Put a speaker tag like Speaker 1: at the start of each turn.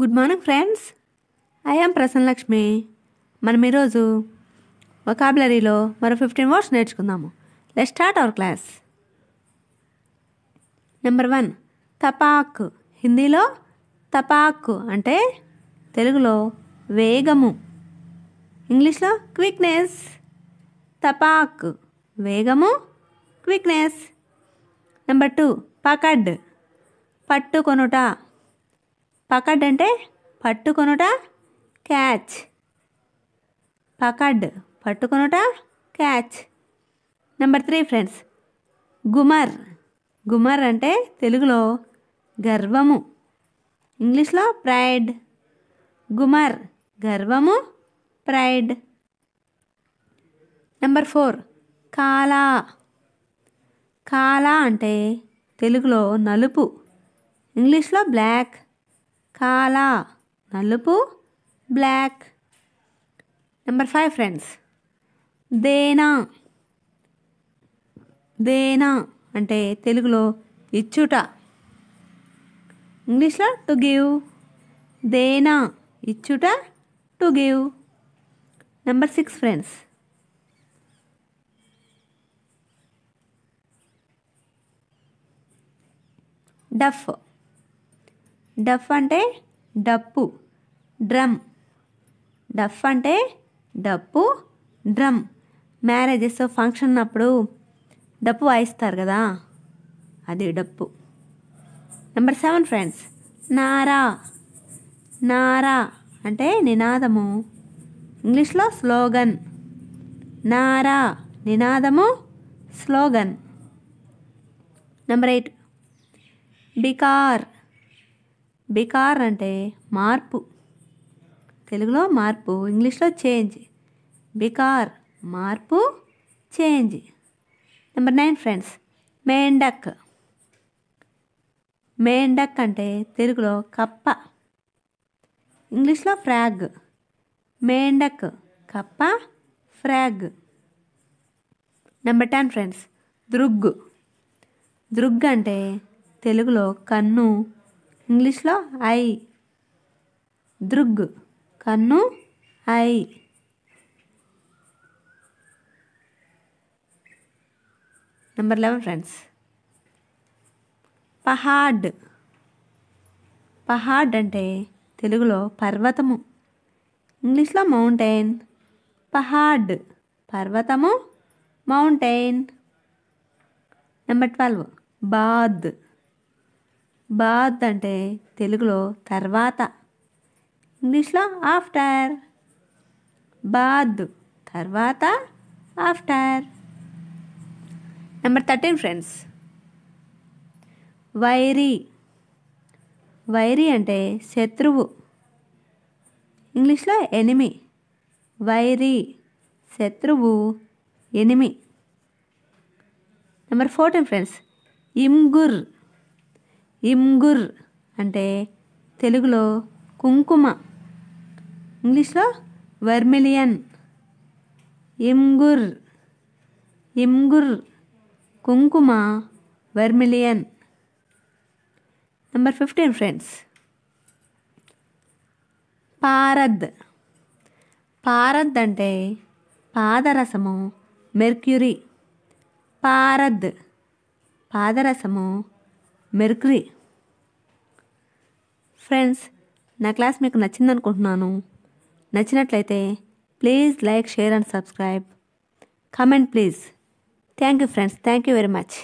Speaker 1: good morning friends I Prasanna Prasannalakshmi మనం ఈరోజు వొకాబులరీలో మరో ఫిఫ్టీన్ వర్డ్స్ నేర్చుకుందాము let start our class number one తపాక్ హిందీలో తపాక్ అంటే తెలుగులో వేగము ఇంగ్లీష్లో క్విక్నెస్ తపాక్ వేగము క్విక్నెస్ నెంబర్ టూ పకడ్ పట్టుకొనుట పకడ్ అంటే పట్టుకొనుట క్యాచ్ పకడ్ పట్టుకొనుట క్యాచ్ నెంబర్ త్రీ ఫ్రెండ్స్ గుమర్ గుమర్ అంటే తెలుగులో గర్వము ఇంగ్లీష్లో ప్రైడ్ గుమర్ గర్వము ప్రైడ్ నెంబర్ ఫోర్ కాలా కాలా అంటే తెలుగులో నలుపు ఇంగ్లీష్లో బ్లాక్ కాల నలుపు బ్లాక్ నెంబర్ ఫైవ్ ఫ్రెండ్స్ దేనా దేనా అంటే తెలుగులో ఇచ్చుట ఇంగ్లీష్లో టు గివ్ దేనా ఇచ్చుట to give number six friends డఫ్ డఫ్ అంటే డప్పు డ్రమ్ డఫ్ అంటే డప్పు డ్రమ్ మ్యారేజెస్ ఫంక్షన్ అప్పుడు డప్పు వాయిస్తారు కదా అది డప్పు నెంబర్ సెవెన్ ఫ్రెండ్స్ నారా నారా అంటే నినాదము ఇంగ్లీష్లో స్లోగన్ నారా నినాదము స్లోగన్ నెంబర్ ఎయిట్ బికార్ బికార్ అంటే మార్పు తెలుగులో మార్పు ఇంగ్లీష్లో చేంజ్ బికార్ మార్పు చేంజ్ నెంబర్ నైన్ ఫ్రెండ్స్ మేండక్ మేండక్ అంటే తెలుగులో కప్ప ఇంగ్లీష్లో ఫ్రాగ్ మేండక్ కప్ప ఫ్రాగ్ నెంబర్ టెన్ ఫ్రెండ్స్ దృగ్ దృగ్ అంటే తెలుగులో కన్ను ఇంగ్లీష్లో ఐ దృగ్ కన్ను ఐ నెంబర్ లెవెన్ ఫ్రెండ్స్ పహాడ్ పహాడ్ అంటే తెలుగులో పర్వతము ఇంగ్లీష్లో మౌంటైన్ పహాడ్ పర్వతము మౌంటైన్ నెంబర్ ట్వెల్వ్ బాద్ బాత్ అంటే తెలుగులో తర్వాత ఇంగ్లీష్లో ఆఫ్టర్ బాద్ తర్వాత ఆఫ్టర్ నెంబర్ థర్టీన్ ఫ్రెండ్స్ వైరీ వైరి అంటే శత్రువు ఇంగ్లీష్లో ఎనిమి వైరీ శత్రువు ఎనిమి నెంబర్ ఫోర్టీన్ ఫ్రెండ్స్ ఇంగుర్ ఇంగుర్ అంటే తెలుగులో కుంకుమ ఇంగ్లీష్లో వెర్మిలియన్ ఇమ్గుర్ ఇమ్గుర్ కుంకుమ వెర్మిలియన్ నెంబర్ ఫిఫ్టీన్ ఫ్రెండ్స్ పారద్ పారద్ అంటే పాదరసము మెర్క్యూరీ పారద్ పాదరసము మెర్క్రీ ఫ్రెండ్స్ నా క్లాస్ మీకు నచ్చిందనుకుంటున్నాను నచ్చినట్లయితే please like share and subscribe comment please thank you friends thank you very much